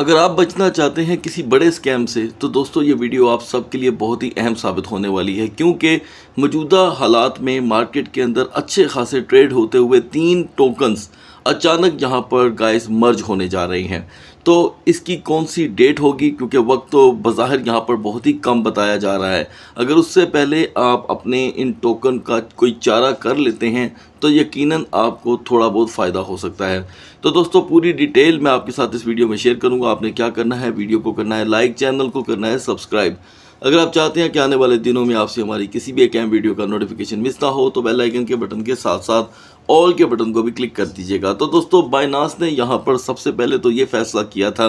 अगर आप बचना चाहते हैं किसी बड़े स्कैम से तो दोस्तों ये वीडियो आप सबके लिए बहुत ही अहम साबित होने वाली है क्योंकि मौजूदा हालात में मार्केट के अंदर अच्छे खासे ट्रेड होते हुए तीन टोकन्स अचानक यहाँ पर गाइस मर्ज होने जा रही हैं तो इसकी कौन सी डेट होगी क्योंकि वक्त तो बाहर यहाँ पर बहुत ही कम बताया जा रहा है अगर उससे पहले आप अपने इन टोकन का कोई चारा कर लेते हैं तो यकीनन आपको थोड़ा बहुत फ़ायदा हो सकता है तो दोस्तों पूरी डिटेल मैं आपके साथ इस वीडियो में शेयर करूँगा आपने क्या करना है वीडियो को करना है लाइक चैनल को करना है सब्सक्राइब अगर आप चाहते हैं कि आने वाले दिनों में आपसे हमारी किसी भी एक अहम वीडियो का नोटिफिकेशन मिस ना हो तो बेल आइकन के बटन के साथ साथ ऑल के बटन को भी क्लिक कर दीजिएगा तो दोस्तों बाइनास ने यहाँ पर सबसे पहले तो ये फैसला किया था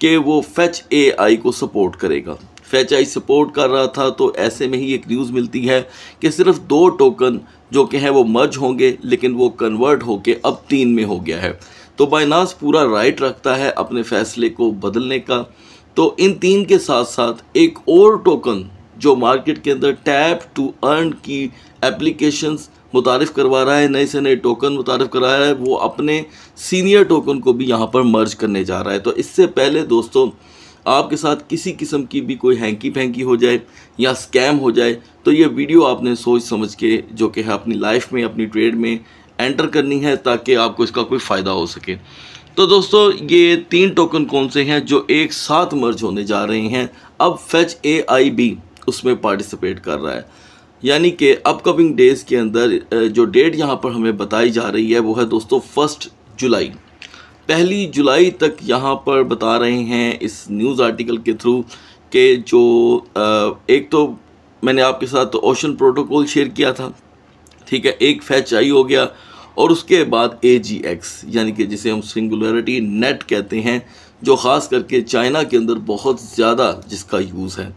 कि वो फैच ए आई को सपोर्ट करेगा फैच आई सपोर्ट कर रहा था तो ऐसे में ही एक न्यूज़ मिलती है कि सिर्फ दो टोकन जो कि हैं वो मर्ज होंगे लेकिन वो कन्वर्ट होकर अब तीन में हो गया है तो बाइनास पूरा राइट रखता है अपने फैसले को बदलने का तो इन तीन के साथ साथ एक और टोकन जो मार्केट के अंदर टैप टू अर्न की एप्लीकेशंस मुतारफ़ करवा रहा है नए से नए टोकन मुतारफ़ करा रहा है वो अपने सीनियर टोकन को भी यहाँ पर मर्ज करने जा रहा है तो इससे पहले दोस्तों आपके साथ किसी किस्म की भी कोई हैंकी फेंकी हो जाए या स्कैम हो जाए तो ये वीडियो आपने सोच समझ के जो कि है अपनी लाइफ में अपनी ट्रेड में एंटर करनी है ताकि आपको इसका कोई फ़ायदा हो सके तो दोस्तों ये तीन टोकन कौन से हैं जो एक साथ मर्ज होने जा रहे हैं अब फैच ए आई बी उसमें पार्टिसिपेट कर रहा है यानी कि अपकमिंग डेज़ के अंदर जो डेट यहाँ पर हमें बताई जा रही है वो है दोस्तों फर्स्ट जुलाई पहली जुलाई तक यहाँ पर बता रहे हैं इस न्यूज़ आर्टिकल के थ्रू के जो एक तो मैंने आपके साथ ओशन प्रोटोकॉल शेयर किया था ठीक है एक फैच आई हो गया और उसके बाद ए यानी कि जिसे हम सिंगुलरिटी नेट कहते हैं जो ख़ास करके चाइना के अंदर बहुत ज़्यादा जिसका यूज़ है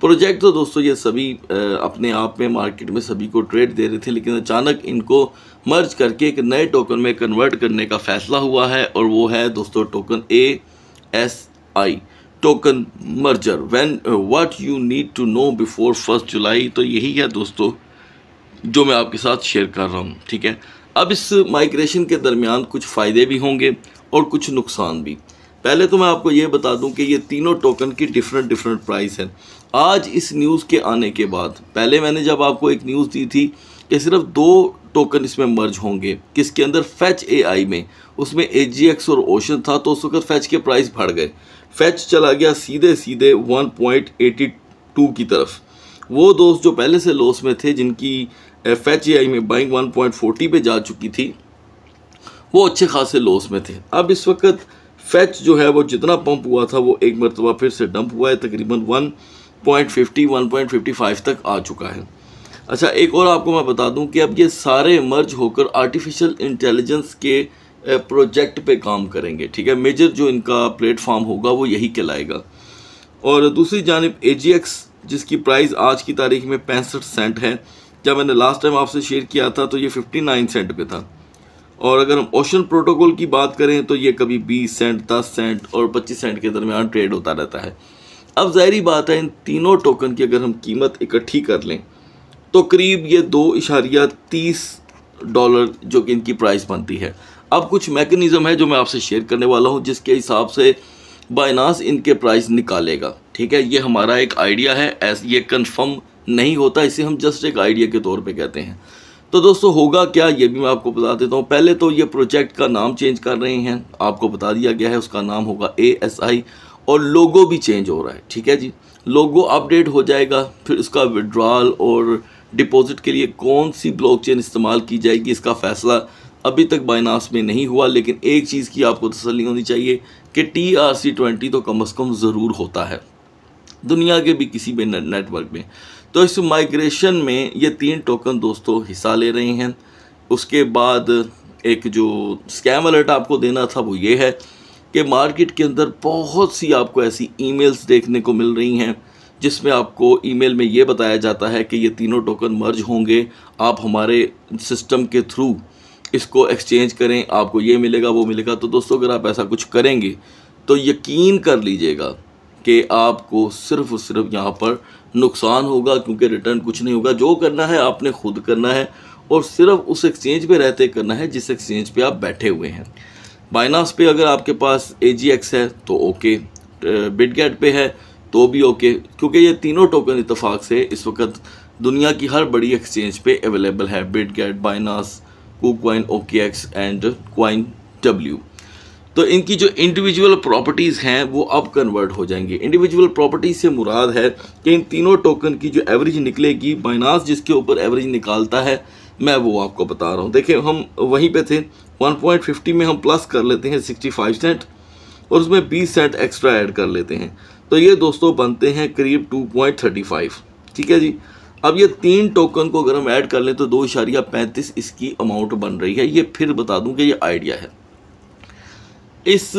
प्रोजेक्ट तो दोस्तों ये सभी अपने आप में मार्केट में सभी को ट्रेड दे रहे थे लेकिन अचानक इनको मर्ज करके एक नए टोकन में कन्वर्ट करने का फ़ैसला हुआ है और वो है दोस्तों token A S I token merger when what you need to know before first July तो यही है दोस्तों जो मैं आपके साथ शेयर कर रहा हूँ ठीक है अब इस माइग्रेशन के दरमियान कुछ फ़ायदे भी होंगे और कुछ नुकसान भी पहले तो मैं आपको ये बता दूं कि ये तीनों टोकन की डिफरेंट डिफरेंट प्राइस है आज इस न्यूज़ के आने के बाद पहले मैंने जब आपको एक न्यूज़ दी थी कि सिर्फ दो टोकन इसमें मर्ज होंगे किसके अंदर फैच एआई में उसमें एजीएक्स और ओशन था तो उस वक्त फैच के प्राइस बढ़ गए फैच चला गया सीधे सीधे 1.82 की तरफ वो दोस्त जो पहले से लॉस में थे जिनकी एफ में बाइंग 1.40 पे जा चुकी थी वो अच्छे खासे लॉस में थे अब इस वक्त फैच जो है वो जितना पंप हुआ था वो एक मरतबा फिर से डंप हुआ है तकरीबन 1.50 1.55 तक आ चुका है अच्छा एक और आपको मैं बता दूं कि अब ये सारे मर्ज होकर आर्टिफिशियल इंटेलिजेंस के प्रोजेक्ट पे काम करेंगे ठीक है मेजर जो इनका प्लेटफॉर्म होगा वो यही कहलाएगा और दूसरी जानब ए जिसकी प्राइस आज की तारीख में पैंसठ सेंट है जब मैंने लास्ट टाइम आपसे शेयर किया था तो ये 59 सेंट पे था और अगर हम ओशन प्रोटोकॉल की बात करें तो ये कभी 20 सेंट 10 सेंट और 25 सेंट के दरमियान ट्रेड होता रहता है अब जहरी बात है इन तीनों टोकन की अगर हम कीमत इकट्ठी कर लें तो करीब ये दो इशारिया तीस डॉलर जो कि इनकी प्राइस बनती है अब कुछ मैकेनिज़्म है जो मैं आपसे शेयर करने वाला हूँ जिसके हिसाब से बाइनास इनके प्राइस निकालेगा ठीक है ये हमारा एक आइडिया है ऐसे ये कन्फर्म नहीं होता इसे हम जस्ट एक आइडिया के तौर पे कहते हैं तो दोस्तों होगा क्या ये भी मैं आपको बता देता हूँ पहले तो ये प्रोजेक्ट का नाम चेंज कर रहे हैं आपको बता दिया गया है उसका नाम होगा ए एस आई और लोगो भी चेंज हो रहा है ठीक है जी लोगो अपडेट हो जाएगा फिर उसका विड्रॉल और डिपॉजिट के लिए कौन सी ब्लॉकचेन इस्तेमाल की जाएगी इसका फैसला अभी तक बाइनास में नहीं हुआ लेकिन एक चीज़ की आपको तसली होनी चाहिए कि टी आर सी ट्वेंटी तो कम अज़ कम ज़रूर होता है दुनिया के भी किसी भी नेटवर्क में तो इस माइग्रेशन में ये तीन टोकन दोस्तों हिस्सा ले रहे हैं उसके बाद एक जो स्कैम अलर्ट आपको देना था वो ये है कि मार्केट के अंदर बहुत सी आपको ऐसी ईमेल्स देखने को मिल रही हैं जिसमें आपको ईमेल में ये बताया जाता है कि ये तीनों टोकन मर्ज होंगे आप हमारे सिस्टम के थ्रू इसको एक्सचेंज करें आपको ये मिलेगा वो मिलेगा तो दोस्तों अगर आप ऐसा कुछ करेंगे तो यकीन कर लीजिएगा कि आपको सिर्फ और सिर्फ यहाँ पर नुकसान होगा क्योंकि रिटर्न कुछ नहीं होगा जो करना है आपने खुद करना है और सिर्फ उस एक्सचेंज पे रहते करना है जिस एक्सचेंज पे आप बैठे हुए हैं बाइनास पे अगर आपके पास ए है तो ओके बिटगेट पे है तो भी ओके क्योंकि ये तीनों टोकन इतफाक से इस वक्त दुनिया की हर बड़ी एक्सचेंज पे अवेलेबल है Bitget Binance KuCoin okay X and coin W तो इनकी जो इंडिविजुअल प्रॉपर्टीज़ हैं वो अब कन्वर्ट हो जाएंगी इंडिविजुअल प्रॉपर्टीज से मुराद है कि इन तीनों टोकन की जो एवरेज निकलेगी बाइनास जिसके ऊपर एवरेज निकालता है मैं वो आपको बता रहा हूँ देखिए हम वहीं पे थे 1.50 में हम प्लस कर लेते हैं 65 सेंट और उसमें 20 सेंट एक्स्ट्रा ऐड कर लेते हैं तो ये दोस्तों बनते हैं करीब 2.35 ठीक है जी अब ये तीन टोकन को अगर हम ऐड कर लें तो दो इशारिया पैंतीस इसकी अमाउंट बन रही है ये फिर बता दूँ कि ये आइडिया है इस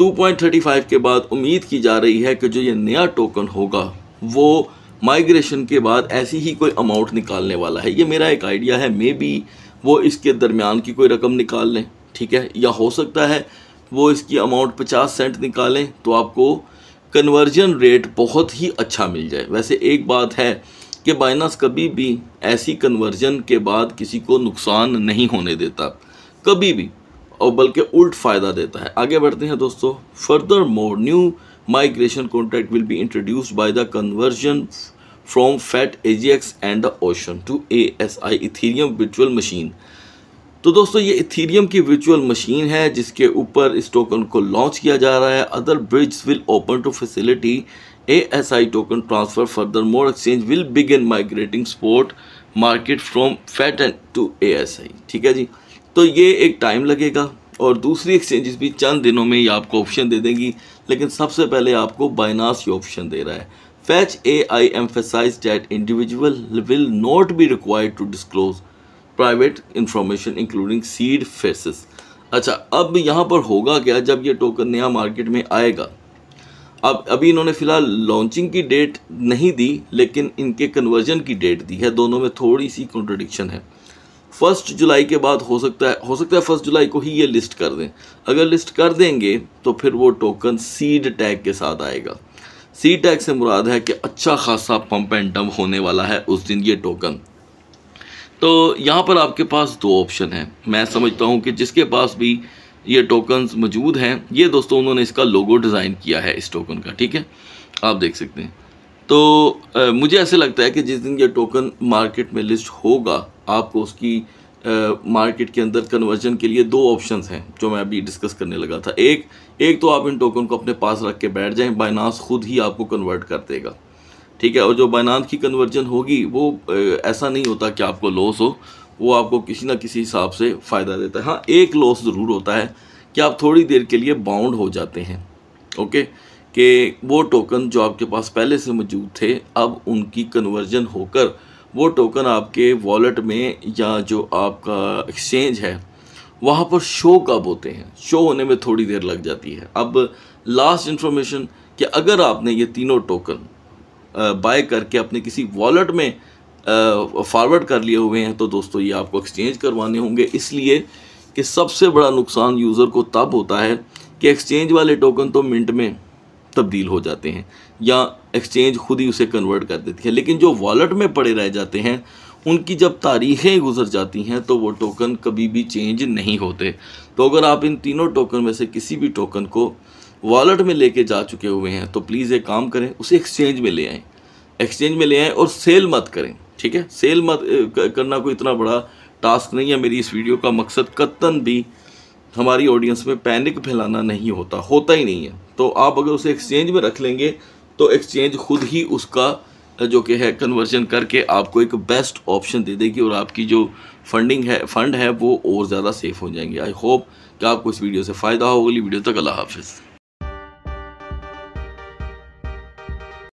2.35 के बाद उम्मीद की जा रही है कि जो ये नया टोकन होगा वो माइग्रेशन के बाद ऐसी ही कोई अमाउंट निकालने वाला है ये मेरा एक आइडिया है मे बी वो इसके दरमियान की कोई रकम निकाल लें ठीक है या हो सकता है वो इसकी अमाउंट 50 सेंट निकालें तो आपको कन्वर्जन रेट बहुत ही अच्छा मिल जाए वैसे एक बात है कि बाइनास कभी भी ऐसी कन्वर्जन के बाद किसी को नुकसान नहीं होने देता कभी भी और बल्कि उल्ट फ़ायदा देता है आगे बढ़ते हैं दोस्तों further more new migration contract will be introduce by the conversion from FET AGIX and the Ocean to A S I Ethereum विचुअल मशीन तो दोस्तों ये इथीरियम की विचुअल मशीन है जिसके ऊपर इस टोकन को लॉन्च किया जा रहा है other bridge will open to facility A S I token transfer further more exchange will begin migrating sport market from FET and to A S I ठीक है जी तो ये एक टाइम लगेगा और दूसरी एक्सचेंजेस भी चंद दिनों में ये आपको ऑप्शन दे देंगी लेकिन सबसे पहले आपको बाइनास ये ऑप्शन दे रहा है Fetch A I emphasize that individual will not be required to disclose private information including seed phrases अच्छा अब यहाँ पर होगा क्या जब ये टोकन नया मार्केट में आएगा अब अभी इन्होंने फ़िलहाल लॉन्चिंग की डेट नहीं दी लेकिन इनके कन्वर्जन की डेट दी है दोनों में थोड़ी सी कॉन्ट्रडिक्शन है फर्स्ट जुलाई के बाद हो सकता है हो सकता है फर्स्ट जुलाई को ही ये लिस्ट कर दें अगर लिस्ट कर देंगे तो फिर वो टोकन सीड टैग के साथ आएगा सीड टैग से मुराद है कि अच्छा खासा पंप एंड डम्प होने वाला है उस दिन ये टोकन तो यहाँ पर आपके पास दो ऑप्शन हैं मैं समझता हूँ कि जिसके पास भी ये टोकन्स मौजूद हैं ये दोस्तों उन्होंने इसका लोगो डिज़ाइन किया है इस टोकन का ठीक है आप देख सकते हैं तो आ, मुझे ऐसे लगता है कि जिस दिन ये टोकन मार्केट में लिस्ट होगा आपको उसकी आ, मार्केट के अंदर कन्वर्जन के लिए दो ऑप्शंस हैं जो मैं अभी डिस्कस करने लगा था एक एक तो आप इन टोकन को अपने पास रख के बैठ जाएं बाइनास खुद ही आपको कन्वर्ट कर देगा ठीक है और जो बाइनास की कन्वर्जन होगी वो आ, ऐसा नहीं होता कि आपको लॉस हो वो आपको किसी ना किसी हिसाब से फ़ायदा देता है हाँ एक लॉस ज़रूर होता है कि आप थोड़ी देर के लिए बाउंड हो जाते हैं ओके कि वो टोकन जो आपके पास पहले से मौजूद थे अब उनकी कन्वर्जन होकर वो टोकन आपके वॉलेट में या जो आपका एक्सचेंज है वहाँ पर शो कब होते हैं शो होने में थोड़ी देर लग जाती है अब लास्ट इन्फॉर्मेशन कि अगर आपने ये तीनों टोकन बाय करके अपने किसी वॉलेट में फॉरवर्ड कर लिए हुए हैं तो दोस्तों ये आपको एक्सचेंज करवाने होंगे इसलिए कि सबसे बड़ा नुकसान यूज़र को तब होता है कि एक्सचेंज वाले टोकन तो मिनट में तब्दील हो जाते हैं या एक्सचेंज खुद ही उसे कन्वर्ट कर देती है लेकिन जो वॉलेट में पड़े रह जाते हैं उनकी जब तारीखें गुजर जाती हैं तो वो टोकन कभी भी चेंज नहीं होते तो अगर आप इन तीनों टोकन में से किसी भी टोकन को वॉलेट में लेके जा चुके हुए हैं तो प्लीज़ एक काम करें उसे एक्सचेंज में ले आएँ एक्सचेंज में ले आएँ और सेल मत करें ठीक है सेल मत करना कोई इतना बड़ा टास्क नहीं है मेरी इस वीडियो का मकसद कतन भी हमारी ऑडियंस में पैनिक फैलाना नहीं होता होता ही नहीं है तो आप अगर उसे एक्सचेंज में रख लेंगे तो एक्सचेंज खुद ही उसका जो कि है कन्वर्जन करके आपको एक बेस्ट ऑप्शन दे देगी और आपकी जो फंडिंग है फंड है वो और ज़्यादा सेफ हो जाएंगे आई होप कि आपको इस वीडियो से फ़ायदा हो अगली वीडियो तक अल्लाह हाफिज़